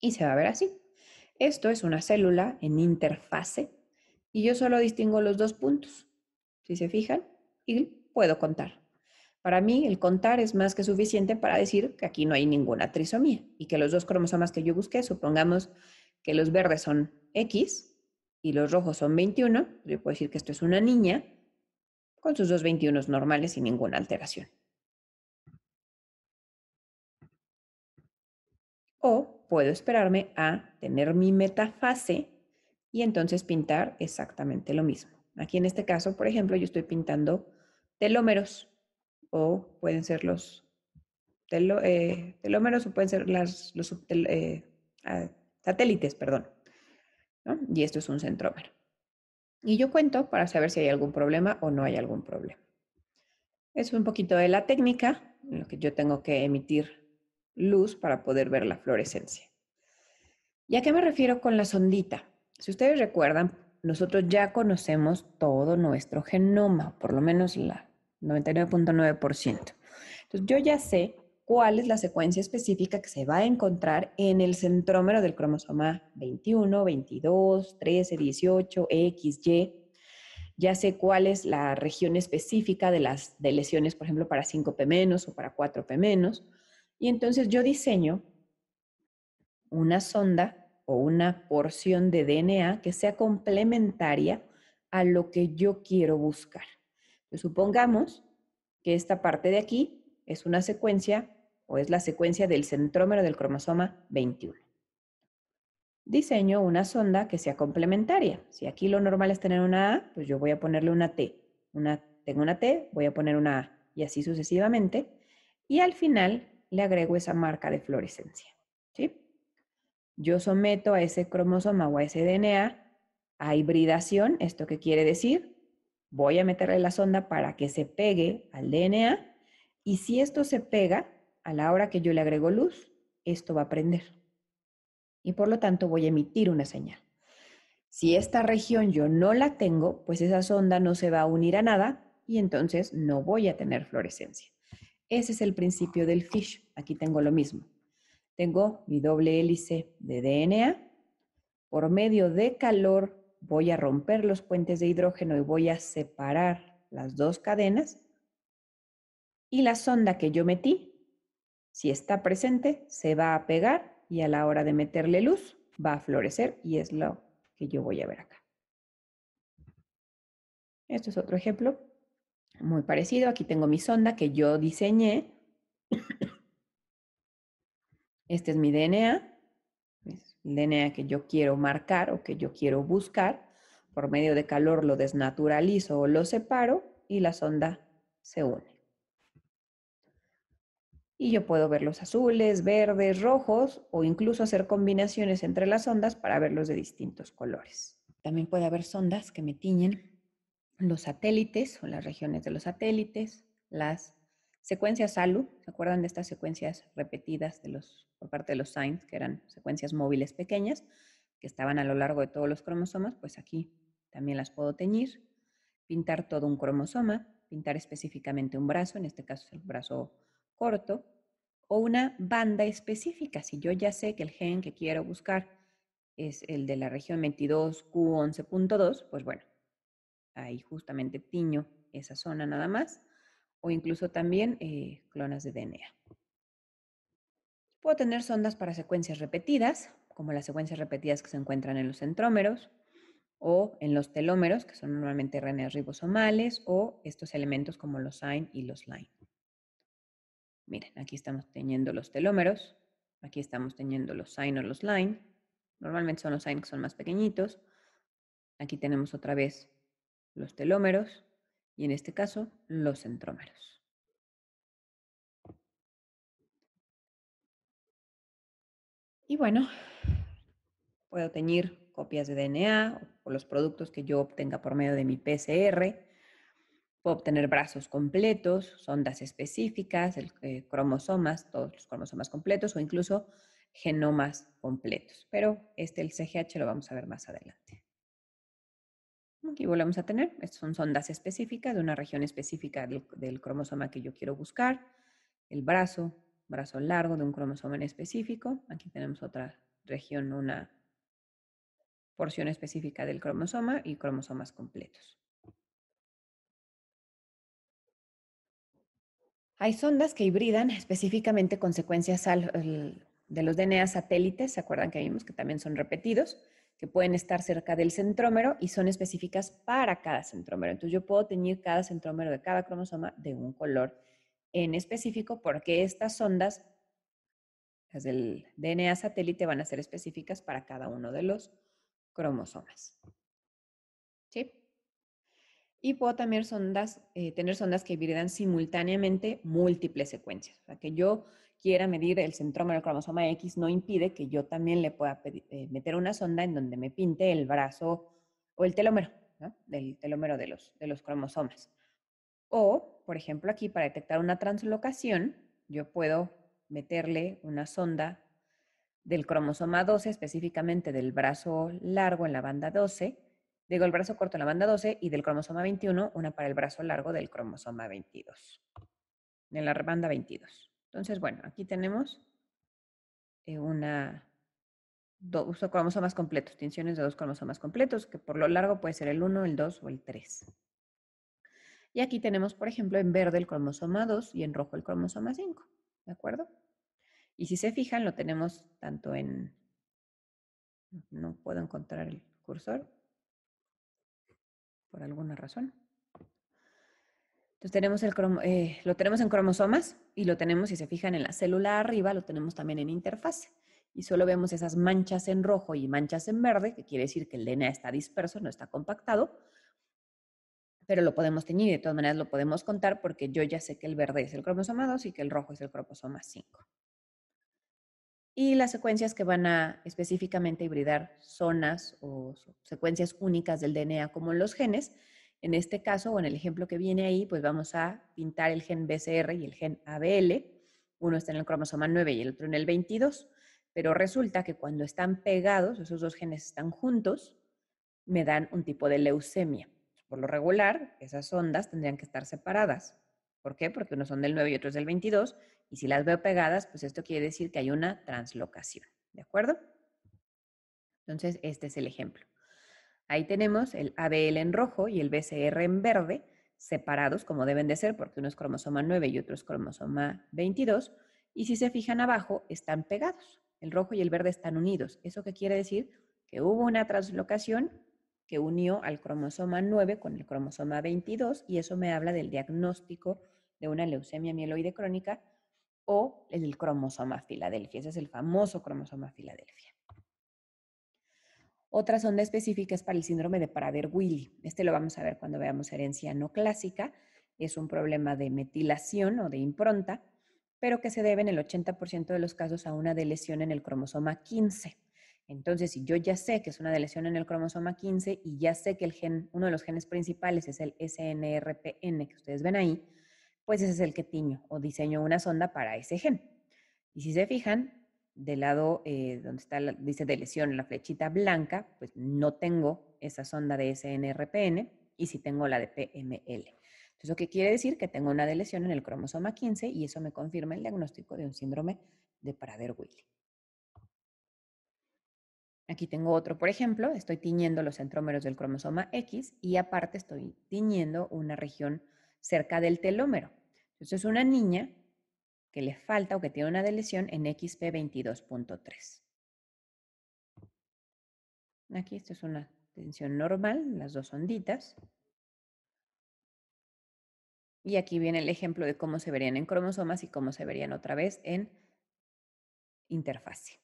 Y se va a ver así. Esto es una célula en interfase y yo solo distingo los dos puntos. Si se fijan, y puedo contar. Para mí, el contar es más que suficiente para decir que aquí no hay ninguna trisomía y que los dos cromosomas que yo busqué, supongamos que los verdes son X y los rojos son 21, pues yo puedo decir que esto es una niña con sus dos 21 normales sin ninguna alteración. O puedo esperarme a tener mi metafase y entonces pintar exactamente lo mismo. Aquí en este caso, por ejemplo, yo estoy pintando telómeros o pueden ser los eh, telómeros o pueden ser las, los eh, ah, satélites, perdón. Y esto es un centrómero. Y yo cuento para saber si hay algún problema o no hay algún problema. Es un poquito de la técnica, en lo que yo tengo que emitir luz para poder ver la fluorescencia. ¿Y a qué me refiero con la sondita? Si ustedes recuerdan, nosotros ya conocemos todo nuestro genoma, por lo menos la 99.9%. Entonces, yo ya sé cuál es la secuencia específica que se va a encontrar en el centrómero del cromosoma 21, 22, 13, 18, X, Y. Ya sé cuál es la región específica de las de lesiones, por ejemplo, para 5P menos o para 4P menos. Y entonces yo diseño una sonda o una porción de DNA que sea complementaria a lo que yo quiero buscar supongamos que esta parte de aquí es una secuencia o es la secuencia del centrómero del cromosoma 21. Diseño una sonda que sea complementaria. Si aquí lo normal es tener una A, pues yo voy a ponerle una T. Una, tengo una T, voy a poner una A y así sucesivamente. Y al final le agrego esa marca de fluorescencia. Yo someto a ese cromosoma o a ese DNA a hibridación. ¿Esto qué quiere decir? voy a meterle la sonda para que se pegue al DNA y si esto se pega, a la hora que yo le agrego luz, esto va a prender. Y por lo tanto voy a emitir una señal. Si esta región yo no la tengo, pues esa sonda no se va a unir a nada y entonces no voy a tener fluorescencia. Ese es el principio del FISH. Aquí tengo lo mismo. Tengo mi doble hélice de DNA. Por medio de calor voy a romper los puentes de hidrógeno y voy a separar las dos cadenas. Y la sonda que yo metí, si está presente, se va a pegar y a la hora de meterle luz va a florecer y es lo que yo voy a ver acá. Esto es otro ejemplo muy parecido. Aquí tengo mi sonda que yo diseñé. Este es mi DNA. DNA que yo quiero marcar o que yo quiero buscar. Por medio de calor lo desnaturalizo o lo separo y la sonda se une. Y yo puedo ver los azules, verdes, rojos o incluso hacer combinaciones entre las ondas para verlos de distintos colores. También puede haber sondas que me tiñen los satélites o las regiones de los satélites, las Secuencias ALU, ¿se acuerdan de estas secuencias repetidas de los, por parte de los signs, que eran secuencias móviles pequeñas, que estaban a lo largo de todos los cromosomas? Pues aquí también las puedo teñir. Pintar todo un cromosoma, pintar específicamente un brazo, en este caso es el brazo corto, o una banda específica. Si yo ya sé que el gen que quiero buscar es el de la región 22Q11.2, pues bueno, ahí justamente tiño esa zona nada más o incluso también eh, clonas de DNA. Puedo tener sondas para secuencias repetidas, como las secuencias repetidas que se encuentran en los centrómeros o en los telómeros, que son normalmente RNA ribosomales, o estos elementos como los SINE y los LINE. Miren, aquí estamos teniendo los telómeros, aquí estamos teniendo los SINE o los LINE. Normalmente son los SINE que son más pequeñitos. Aquí tenemos otra vez los telómeros, y en este caso los centrómeros. Y bueno, puedo teñir copias de DNA o los productos que yo obtenga por medio de mi PCR. Puedo obtener brazos completos, sondas específicas, el, eh, cromosomas, todos los cromosomas completos o incluso genomas completos. Pero este, el CGH, lo vamos a ver más adelante y volvemos a tener. son sondas específicas de una región específica del, cromosoma que yo quiero buscar. El brazo, brazo largo de un cromosoma en específico. Aquí tenemos otra región, una porción específica del cromosoma y cromosomas completos. Hay sondas que hibridan específicamente con secuencias al, de los DNA satélites, ¿se acuerdan que vimos que también son repetidos? que pueden estar cerca del centrómero y son específicas para cada centrómero. Entonces yo puedo teñir cada centrómero de cada cromosoma de un color en específico porque estas sondas las del DNA satélite, van a ser específicas para cada uno de los cromosomas. ¿Sí? Y puedo también sondas, eh, tener sondas que hibridan simultáneamente múltiples secuencias. O sea, que yo quiera medir el centrómero del cromosoma X no impide que yo también le pueda eh, meter una sonda en donde me pinte el brazo o el telómero, ¿no? del telómero de los, de los cromosomas. O, por ejemplo, aquí para detectar una translocación, yo puedo meterle una sonda del cromosoma 12, específicamente del brazo largo en la banda 12, digo el brazo corto en la banda 12 y del cromosoma 21, una para el brazo largo del cromosoma 22, en la banda 22. Entonces, bueno, aquí tenemos eh, una, dos cromosomas completos, tensiones de dos cromosomas completos, que por lo largo puede ser el 1, el 2 o el 3. Y aquí tenemos, por ejemplo, en verde el cromosoma 2 y en rojo el cromosoma 5, ¿de acuerdo? Y si se fijan, lo tenemos tanto en... No puedo encontrar el cursor por alguna razón. Entonces tenemos eh, lo tenemos en cromosomas y lo tenemos, si se fijan en la célula arriba, lo tenemos también en interfase. Y solo vemos esas manchas en rojo y manchas en verde, que quiere decir que el DNA está disperso, no está compactado, pero lo podemos teñir y de todas maneras lo podemos contar porque yo ya sé que el verde es el cromosoma 2 y que el rojo es el cromosoma 5. Y las secuencias que van a específicamente hibridar zonas o secuencias únicas del DNA como en los genes, en este caso, o en el ejemplo que viene ahí, pues vamos a pintar el gen BCR y el gen ABL. Uno está en el cromosoma 9 y el otro en el 22, pero resulta que cuando están pegados, esos dos genes están juntos, me dan un tipo de leucemia. Por lo regular, esas ondas tendrían que estar separadas. ¿Por qué? Porque unos son del 9 y otros del 22, y si las veo pegadas, pues esto quiere decir que hay una translocación, ¿de acuerdo? Entonces, este es el ejemplo. Ahí tenemos el ABL en rojo y el BCR en verde, separados como deben de ser, porque uno es cromosoma 9 y otro es cromosoma 22. Y si se fijan abajo, están pegados. El rojo y el verde están unidos. ¿Eso qué quiere decir? Que hubo una translocación que unió al cromosoma 9 con el cromosoma 22 y eso me habla del diagnóstico de una leucemia mieloide crónica o el cromosoma Filadelfia. Ese es el famoso cromosoma Filadelfia. Otras son específicas para el síndrome de Prader-Willi. Este lo vamos a ver cuando veamos herencia no clásica. Es un problema de metilación o de impronta, pero que se debe en el 80% de los casos a una deleción en el cromosoma 15. Entonces, si yo ya sé que es una deleción en el cromosoma 15 y ya sé que el gen, uno de los genes principales es el SNRPN que ustedes ven ahí, pues ese es el que tiño o diseño una sonda para ese gen. Y si se fijan, del lado eh, donde está, dice de lesión, la flechita blanca, pues no tengo esa sonda de SNRPN y sí tengo la de PML. ¿eso qué quiere decir? Que tengo una lesión en el cromosoma 15 y eso me confirma el diagnóstico de un síndrome de Prader-Willi. Aquí tengo otro, por ejemplo, estoy tiñendo los centrómeros del cromosoma X y aparte estoy tiñendo una región cerca del telómero. Entonces, una niña que le falta o que tiene una deleción en XP22.3. Aquí esto es una tensión normal, las dos onditas. Y aquí viene el ejemplo de cómo se verían en cromosomas y cómo se verían otra vez en interfase.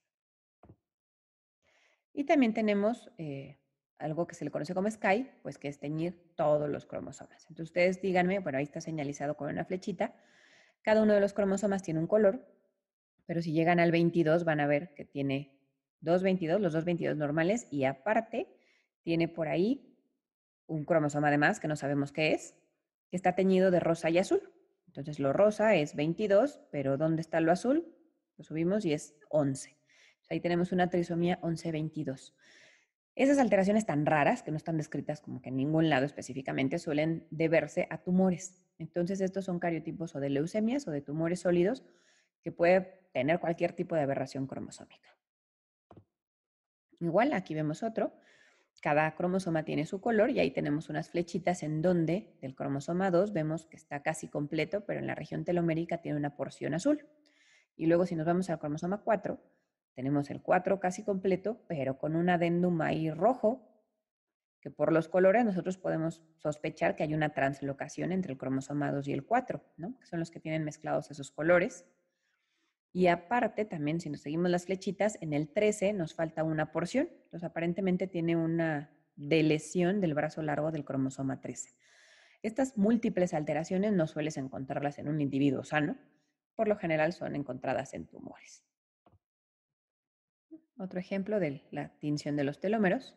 Y también tenemos eh, algo que se le conoce como SKY, pues que es teñir todos los cromosomas. Entonces ustedes díganme, bueno, ahí está señalizado con una flechita, cada uno de los cromosomas tiene un color, pero si llegan al 22 van a ver que tiene dos 22, los dos 22 normales, y aparte tiene por ahí un cromosoma además que no sabemos qué es, que está teñido de rosa y azul. Entonces lo rosa es 22, pero ¿dónde está lo azul? Lo subimos y es 11. ahí tenemos una trisomía 11-22. Esas alteraciones tan raras, que no están descritas como que en ningún lado específicamente, suelen deberse a tumores. Entonces, estos son cariotipos o de leucemias o de tumores sólidos que puede tener cualquier tipo de aberración cromosómica. Igual, aquí vemos otro. Cada cromosoma tiene su color y ahí tenemos unas flechitas en donde del cromosoma 2 vemos que está casi completo, pero en la región telomérica tiene una porción azul. Y luego si nos vamos al cromosoma 4, tenemos el 4 casi completo, pero con un adendum ahí rojo, que por los colores nosotros podemos sospechar que hay una translocación entre el cromosoma 2 y el 4, ¿no? que son los que tienen mezclados esos colores. Y aparte, también si nos seguimos las flechitas, en el 13 nos falta una porción, entonces aparentemente tiene una deleción del brazo largo del cromosoma 13. Estas múltiples alteraciones no sueles encontrarlas en un individuo sano, por lo general son encontradas en tumores otro ejemplo de la tinción de los telómeros.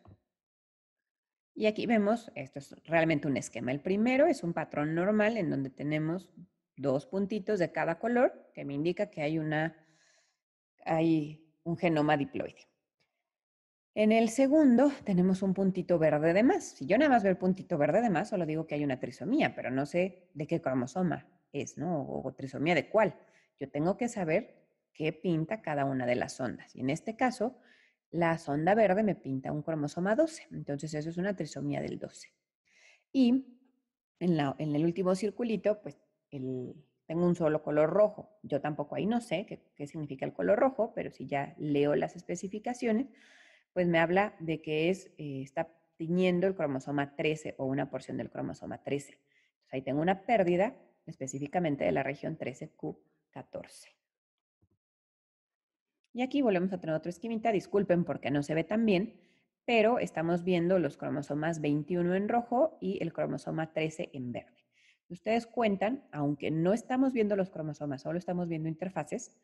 Y aquí vemos, esto es realmente un esquema. El primero es un patrón normal en donde tenemos dos puntitos de cada color que me indica que hay, una, hay un genoma diploide. En el segundo tenemos un puntito verde de más. Si yo nada más veo el puntito verde de más, solo digo que hay una trisomía, pero no sé de qué cromosoma es, ¿no? o trisomía de cuál. Yo tengo que saber qué pinta cada una de las ondas. Y en este caso, la sonda verde me pinta un cromosoma 12. Entonces, eso es una trisomía del 12. Y en, el último circulito, pues tengo un solo color rojo. Yo tampoco ahí no sé qué, significa el color rojo, pero si ya leo las especificaciones, pues me habla de que es, eh, está tiñendo el cromosoma 13 o una porción del cromosoma 13. Entonces, ahí tengo una pérdida específicamente de la región 13Q14. Y aquí volvemos a tener otra esquimita, disculpen porque no se ve tan bien, pero estamos viendo los cromosomas 21 en rojo y el cromosoma 13 en verde. Ustedes cuentan, aunque no estamos viendo los cromosomas, solo estamos viendo interfaces,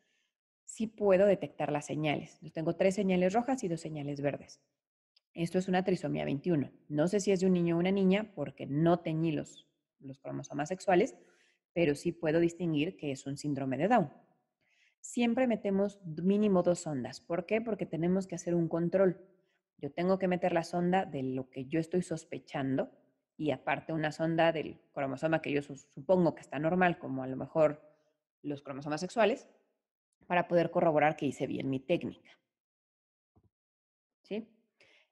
sí puedo detectar las señales. Yo tengo tres señales rojas y dos señales verdes. Esto es una trisomía 21. No sé si es de un niño o una niña porque no teñí los cromosomas sexuales, pero sí puedo distinguir que es un síndrome de Down siempre metemos mínimo dos ondas. ¿Por qué? Porque tenemos que hacer un control. Yo tengo que meter la sonda de lo que yo estoy sospechando y aparte una sonda del cromosoma que yo supongo que está normal, como a lo mejor los cromosomas sexuales, para poder corroborar que hice bien mi técnica. ¿Sí?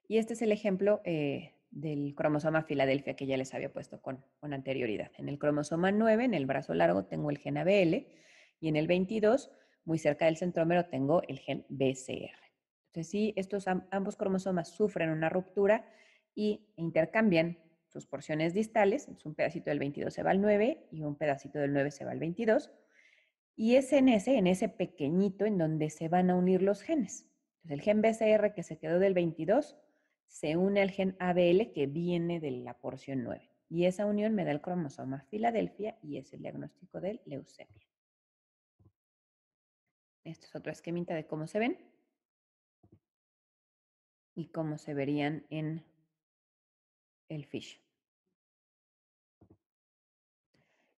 Y este es el ejemplo eh, del cromosoma Filadelfia que ya les había puesto con, con anterioridad. En el cromosoma 9, en el brazo largo, tengo el gen ABL y en el 22 muy cerca del centrómero tengo el gen BCR. Entonces, si estos ambos cromosomas sufren una ruptura y intercambian sus porciones distales, un pedacito del 22 se va al 9 y un pedacito del 9 se va al 22, y es en ese, en ese pequeñito en donde se van a unir los genes. Entonces, el gen BCR que se quedó del 22 se une al gen ABL que viene de la porción 9. Y esa unión me da el cromosoma Filadelfia y es el diagnóstico de leucemia. Esto es otro esquemita de cómo se ven y cómo se verían en el fish.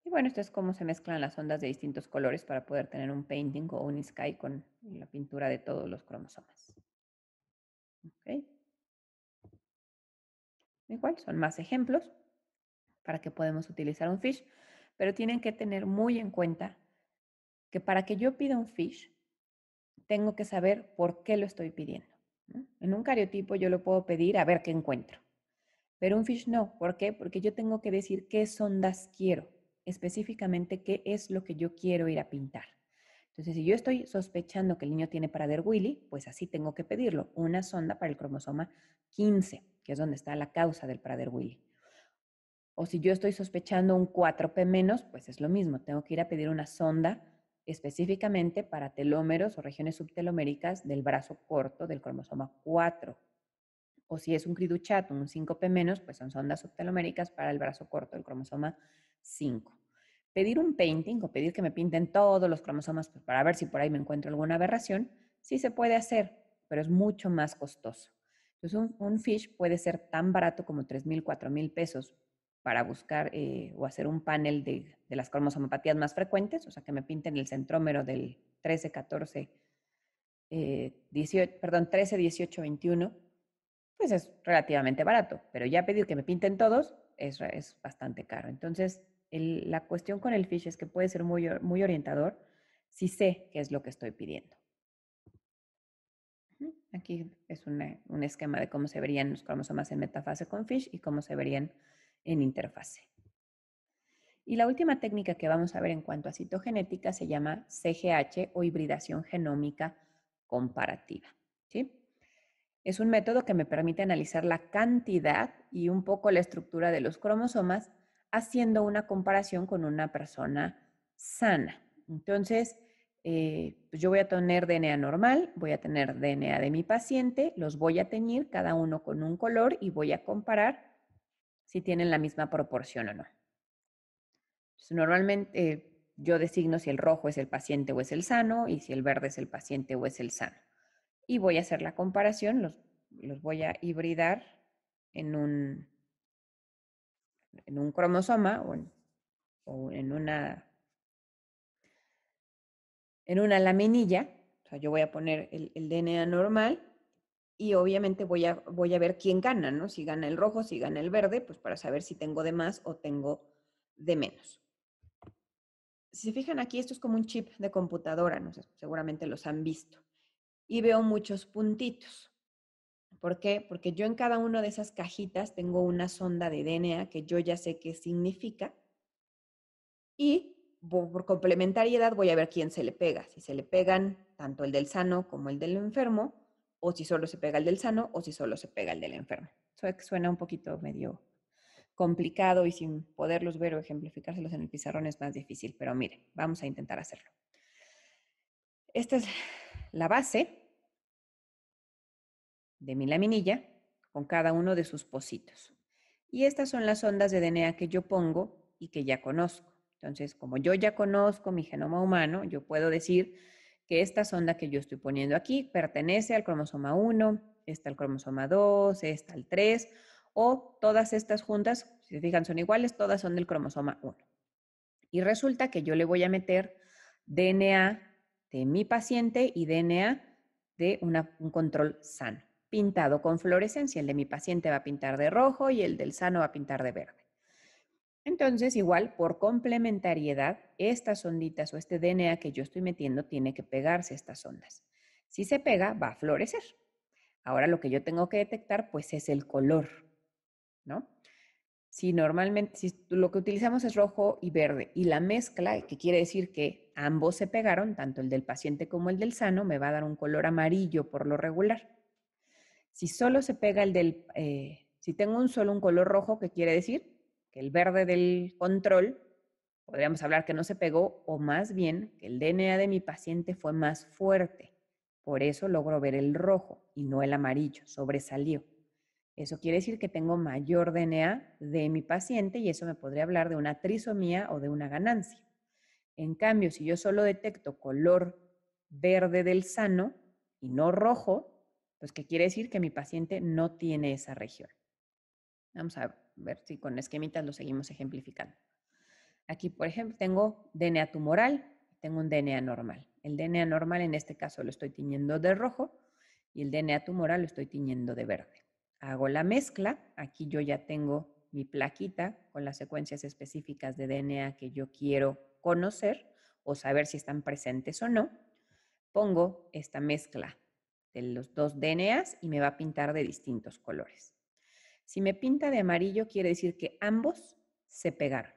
Y bueno, esto es cómo se mezclan las ondas de distintos colores para poder tener un painting o un sky con la pintura de todos los cromosomas. Igual, son más ejemplos para que podemos utilizar un fish, pero tienen que tener muy en cuenta que para que yo pida un fish, tengo que saber por qué lo estoy pidiendo. En un cariotipo yo lo puedo pedir a ver qué encuentro, pero un fish no. ¿Por qué? Porque yo tengo que decir qué sondas quiero, específicamente qué es lo que yo quiero ir a pintar. Entonces, si yo estoy sospechando que el niño tiene prader willy pues así tengo que pedirlo, una sonda para el cromosoma 15, que es donde está la causa del prader willy O si yo estoy sospechando un 4P menos, pues es lo mismo, tengo que ir a pedir una sonda específicamente para telómeros o regiones subteloméricas del brazo corto del cromosoma 4. O si es un criduchato, un 5P menos, pues son sondas subteloméricas para el brazo corto del cromosoma 5. Pedir un painting o pedir que me pinten todos los cromosomas pues, para ver si por ahí me encuentro alguna aberración, sí se puede hacer, pero es mucho más costoso. Entonces, un, fish puede ser tan barato como 3.000, 4.000 pesos para buscar eh, o hacer un panel de, de, las cromosomopatías más frecuentes, o sea, que me pinten el centrómero del 13, 14, 18, perdón, 13, 18, 21, pues es relativamente barato, pero ya pedir que me pinten todos es, es bastante caro. Entonces, la cuestión con el fish es que puede ser muy, muy orientador si sé qué es lo que estoy pidiendo. Aquí es un esquema de cómo se verían los cromosomas en metafase con fish y cómo se verían en interfase. Y la última técnica que vamos a ver en cuanto a citogenética se llama CGH o hibridación genómica comparativa. Es un método que me permite analizar la cantidad y un poco la estructura de los cromosomas haciendo una comparación con una persona sana. Entonces, eh, pues, yo voy a tener DNA normal, voy a tener DNA de mi paciente, los voy a teñir cada uno con un color y voy a comparar si tienen la misma proporción o no. normalmente yo designo si el rojo es el paciente o es el sano y si el verde es el paciente o es el sano. Y voy a hacer la comparación, los, voy a hibridar en un, en un cromosoma o en, una en una laminilla, yo voy a poner el, el, DNA normal y obviamente voy a, voy a ver quién gana, ¿no? Si gana el rojo, si gana el verde, pues para saber si tengo de más o tengo de menos. Si se fijan aquí, esto es como un chip de computadora, no seguramente los han visto. Y veo muchos puntitos. ¿Por qué? Porque yo en cada una de esas cajitas tengo una sonda de DNA que yo ya sé qué significa. Y por complementariedad voy a ver quién se le pega. Si se le pegan tanto el del sano como el del enfermo, o si solo se pega el del sano o si solo se pega el del enfermo. suena un poquito medio complicado y sin poderlos ver o ejemplificárselos en el pizarrón es más difícil, pero mire, vamos a intentar hacerlo. Esta es la base de mi laminilla con cada uno de sus positos. Y estas son las ondas de DNA que yo pongo y que ya conozco. Entonces, como yo ya conozco mi genoma humano, yo puedo decir que esta sonda que yo estoy poniendo aquí, pertenece al cromosoma 1, está al cromosoma 2, está al 3, o todas estas juntas, si se fijan, son iguales, todas son del cromosoma 1. Y resulta que yo le voy a meter DNA de mi paciente y DNA de un control sano, pintado con fluorescencia. El de mi paciente va a pintar de rojo y el del sano va a pintar de verde. Entonces, igual, por complementariedad, estas onditas o este DNA que yo estoy metiendo tiene que pegarse a estas ondas. Si se pega, va a florecer. Ahora lo que yo tengo que detectar, pues, es el color, ¿no? Si normalmente, si lo que utilizamos es rojo y verde y la mezcla, que quiere decir que ambos se pegaron, tanto el del paciente como el del sano, me va a dar un color amarillo por lo regular. Si solo se pega el del, eh, si tengo un solo un color rojo, ¿qué quiere decir? el verde del control, podríamos hablar que no se pegó o más bien que el DNA de mi paciente fue más fuerte. Por eso logro ver el rojo y no el amarillo, sobresalió. Eso quiere decir que tengo mayor DNA de mi paciente y eso me podría hablar de una trisomía o de una ganancia. En cambio, si yo solo detecto color verde del sano y no rojo, pues que quiere decir que mi paciente no tiene esa región. Vamos a ver si con esquemitas lo seguimos ejemplificando. Aquí, por ejemplo, tengo DNA tumoral, tengo un DNA normal. El DNA normal en este caso lo estoy tiñendo de rojo y el DNA tumoral lo estoy tiñendo de verde. Hago la mezcla, aquí yo ya tengo mi plaquita con las secuencias específicas de DNA que yo quiero conocer o saber si están presentes o no. Pongo esta mezcla de los dos DNAs y me va a pintar de distintos colores. Si me pinta de amarillo, quiere decir que ambos se pegaron.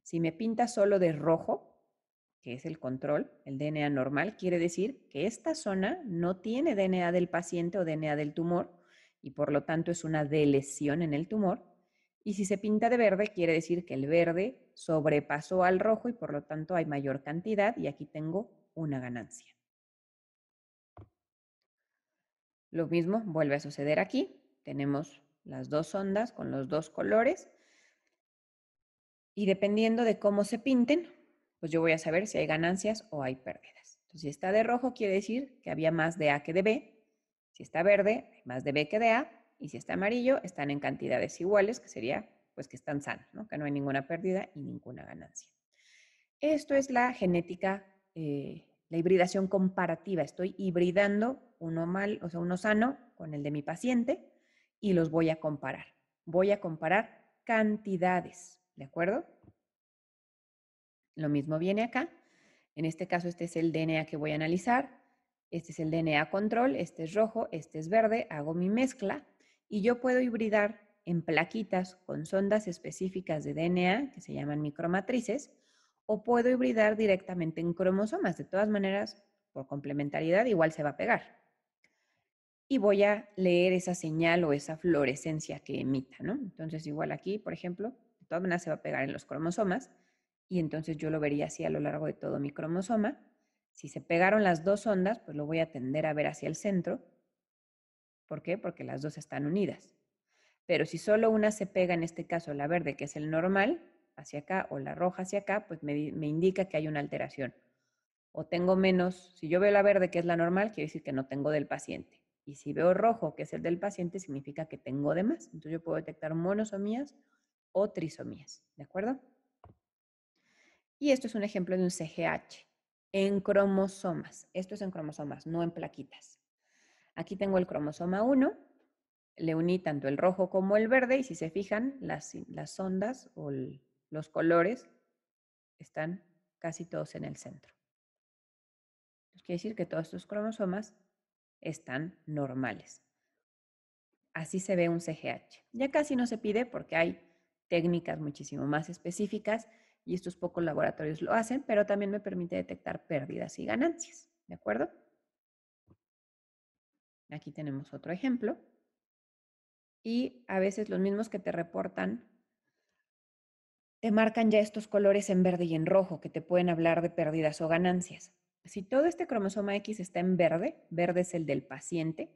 Si me pinta solo de rojo, que es el control, el DNA normal, quiere decir que esta zona no tiene DNA del paciente o DNA del tumor y por lo tanto es una delesión en el tumor. Y si se pinta de verde, quiere decir que el verde sobrepasó al rojo y por lo tanto hay mayor cantidad y aquí tengo una ganancia. Lo mismo vuelve a suceder aquí. Tenemos las dos ondas con los dos colores. Y dependiendo de cómo se pinten, pues yo voy a saber si hay ganancias o hay pérdidas. Entonces, si está de rojo, quiere decir que había más de A que de B. Si está verde, más de B que de A. Y si está amarillo, están en cantidades iguales, que sería pues que están sanos, que no hay ninguna pérdida y ninguna ganancia. Esto es la genética, eh, la hibridación comparativa. Estoy hibridando uno mal, o sea, uno sano con el de mi paciente y los voy a comparar. Voy a comparar cantidades, ¿de acuerdo? Lo mismo viene acá. En este caso, este es el DNA que voy a analizar. Este es el DNA control, este es rojo, este es verde. Hago mi mezcla y yo puedo hibridar en plaquitas con sondas específicas de DNA, que se llaman micromatrices, o puedo hibridar directamente en cromosomas. De todas maneras, por complementariedad, igual se va a pegar y voy a leer esa señal o esa fluorescencia que emita, Entonces, igual aquí, por ejemplo, toda todas se va a pegar en los cromosomas y entonces yo lo vería así a lo largo de todo mi cromosoma. Si se pegaron las dos ondas, pues lo voy a tender a ver hacia el centro. ¿Por qué? Porque las dos están unidas. Pero si solo una se pega, en este caso la verde, que es el normal, hacia acá, o la roja hacia acá, pues me, me indica que hay una alteración. O tengo menos, si yo veo la verde, que es la normal, quiere decir que no tengo del paciente y si veo rojo, que es el del paciente, significa que tengo de más. Entonces yo puedo detectar monosomías o trisomías, ¿de acuerdo? Y esto es un ejemplo de un CGH en cromosomas. Esto es en cromosomas, no en plaquitas. Aquí tengo el cromosoma 1, le uní tanto el rojo como el verde y si se fijan, las, las ondas o los colores están casi todos en el centro. quiere decir que todos estos cromosomas están normales. Así se ve un CGH. Ya casi no se pide porque hay técnicas muchísimo más específicas y estos pocos laboratorios lo hacen, pero también me permite detectar pérdidas y ganancias. ¿De acuerdo? Aquí tenemos otro ejemplo. Y a veces los mismos que te reportan te marcan ya estos colores en verde y en rojo que te pueden hablar de pérdidas o ganancias si todo este cromosoma X está en verde, verde es el del paciente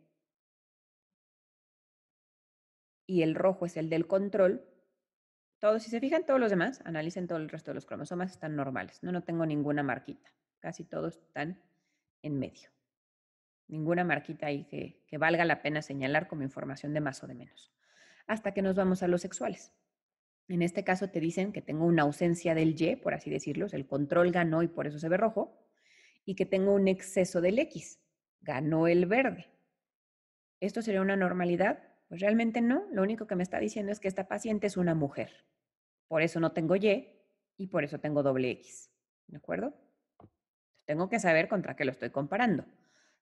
y el rojo es el del control, todos, si se fijan todos los demás, analicen todo el resto de los cromosomas, están normales. No, no tengo ninguna marquita. Casi todos están en medio. Ninguna marquita ahí que, que valga la pena señalar como información de más o de menos. Hasta que nos vamos a los sexuales. En este caso te dicen que tengo una ausencia del Y, por así decirlo, el control ganó y por eso se ve rojo y que tengo un exceso del X. Ganó el verde. ¿Esto sería una normalidad? Pues realmente no. Lo único que me está diciendo es que esta paciente es una mujer. Por eso no tengo Y y por eso tengo doble X. ¿De acuerdo? Tengo que saber contra qué lo estoy comparando.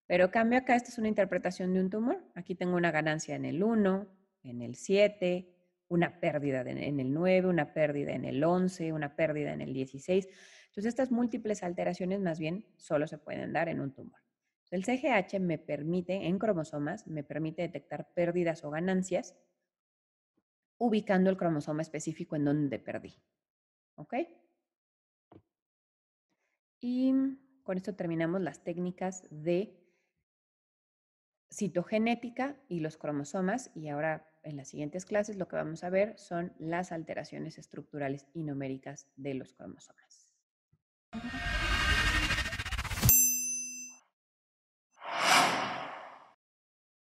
Pero cambio acá, esta es una interpretación de un tumor. Aquí tengo una ganancia en el 1, en el 7, una pérdida en el 9, una pérdida en el 11, una pérdida en el 16. Entonces, estas múltiples alteraciones más bien solo se pueden dar en un tumor. El CGH me permite, en cromosomas, me permite detectar pérdidas o ganancias ubicando el cromosoma específico en donde perdí. ¿Ok? Y con esto terminamos las técnicas de citogenética y los cromosomas. Y ahora en las siguientes clases lo que vamos a ver son las alteraciones estructurales y numéricas de los cromosomas. you